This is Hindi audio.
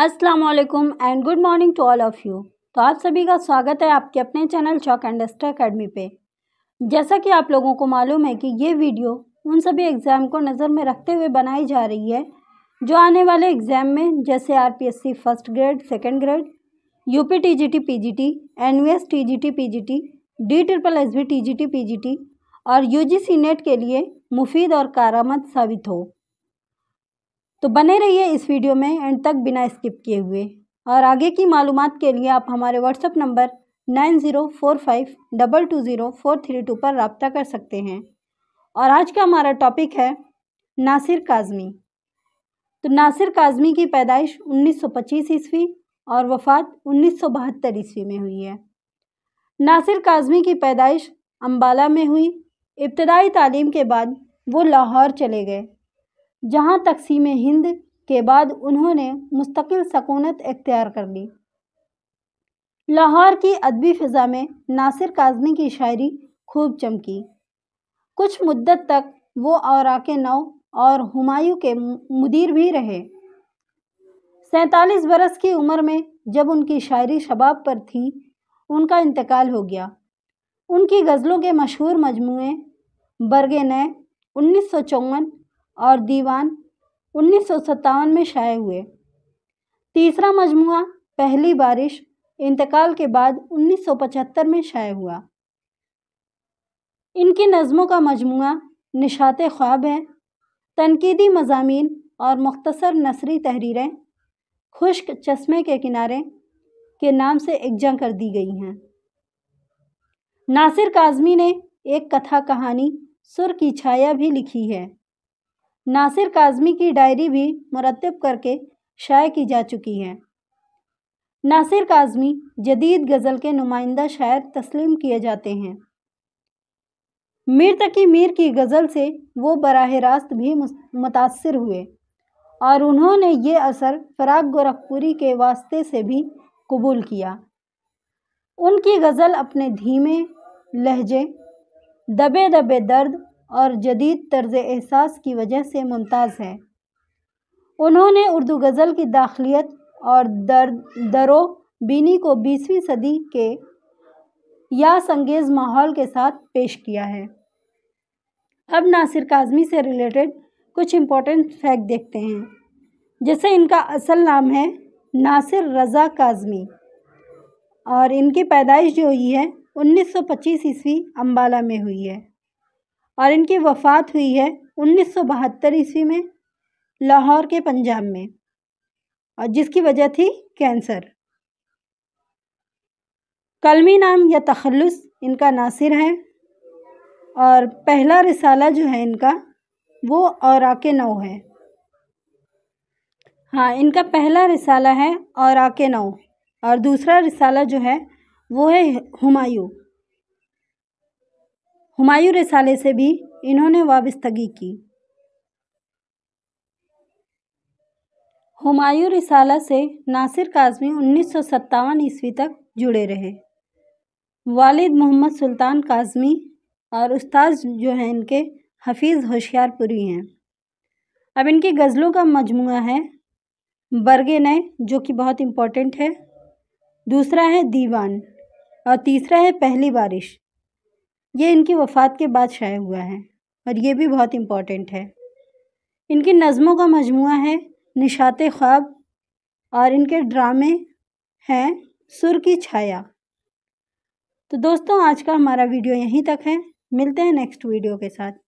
अस्सलाम वालेकुम and good morning to all of you तो आप सभी का स्वागत है आपके अपने channel Chalk and Duster Academy पे जैसा कि आप लोगों को मालूम है कि ये वीडियो उन सभी एग्ज़ाम को नज़र में रखते हुए बनाई जा रही है जो आने वाले एग्ज़ाम में जैसे RPSC first grade second grade U P T G T P G T D triple P G T और सी नेट के लिए मुफीद और कारामद साबित हो तो बने रहिए इस वीडियो में एंड तक बिना स्किप किए हुए और आगे की मालूम के लिए आप हमारे WhatsApp number nine zero four five double two zero four three two पर रबता कर सकते हैं और आज का हमारा टॉपिक है नासिर काजमी तो नासिर काजमी की पैदाइश 1925 ईस्वी और वफ़ात उन्नीस सौ बहत्तर ईस्वी में हुई है नासिर काजमी की पैदाइश अम्बाला में हुई इब्तदाई तालीम के बाद वो लाहौर चले गए जहाँ तकसीम हिंद के बाद उन्होंने मुस्तकिल सकूनत इख्तियार कर ली लाहौर की अदबी फ़िज़ा में नासिर काजमी की शायरी खूब चमकी कुछ मुद्दत तक वो और के नौ और हुमायूं के मुदीर भी रहे सैतालीस बरस की उम्र में जब उनकी शायरी शबाब पर थी उनका इंतकाल हो गया उनकी गज़लों के मशहूर मजमू बरगे नए उन्नीस सौ चौवन और दीवान उन्नीस में शाये हुए तीसरा मजमू पहली बारिश इंतकाल के बाद 1975 में शाये हुआ इनकी नज़मों का मजमु निशात ख्वाब है तनकीदी मजामी और मख्तसर नसरी तहरीरें खुश्क चश्मे के किनारे के नाम से एकजा कर दी गई हैं नासिर काजमी ने एक कथा कहानी सुर की छाया भी लिखी है नासिर काजमी की डायरी भी मुरतब करके शाये की जा चुकी है नासिर काजमी जदीद गज़ल के नुमाइंदा शायर तस्लीम किए जाते हैं मीर तकी मीर की गज़ल से वो बराह रास्त भी मुतासर हुए और उन्होंने ये असर फराग गोरखपुरी के वास्ते से भी कबूल किया उनकी गज़ल अपने धीमे लहजे दबे दबे दर्द और जदीद तर्ज एहसास की वजह से मुमताज़ है उन्होंने उर्दू गज़ल की दाखिलियत और दर दरो बीनी को बीसवीं सदी के या संगेज़ माहौल के साथ पेश किया है अब नासिर काजमी से रिलेटेड कुछ इम्पोर्टेंट फैक्ट देखते हैं जैसे इनका असल नाम है नासिर रज़ा काजमी और इनकी पैदाइश जो हुई है 1925 ईस्वी अम्बाला में हुई है और इनकी वफ़ात हुई है उन्नीस सौ बहत्तर ईस्वी में लाहौर के पंजाब में और जिसकी वजह थी कैंसर कलमी नाम या तखलस इनका नासिर है और पहला रिसाला जो है इनका वो और के नौ है हाँ इनका पहला रिसाला है और के नौ और दूसरा रिसाला जो है वो है हुमायूं हुमायूं रिसाले से भी इन्होंने वाबस्तगी की हुमायूं रिसाला से नासिर काजमी उन्नीस ईस्वी तक जुड़े रहे वालिद मोहम्मद सुल्तान काजमी और उस्ताद जो हैं इनके हफीज़ होशियारपुरी हैं अब इनकी गज़लों का मजमू है बरगे नए जो कि बहुत इम्पोर्टेंट है दूसरा है दीवान और तीसरा है पहली बारिश ये इनकी वफ़ात के बाद शाया हुआ है और ये भी बहुत इम्पॉर्टेंट है इनकी नज़मों का मजमू है निशात ख्वाब और इनके ड्रामे हैं सुर की छाया तो दोस्तों आज का हमारा वीडियो यहीं तक है मिलते हैं नेक्स्ट वीडियो के साथ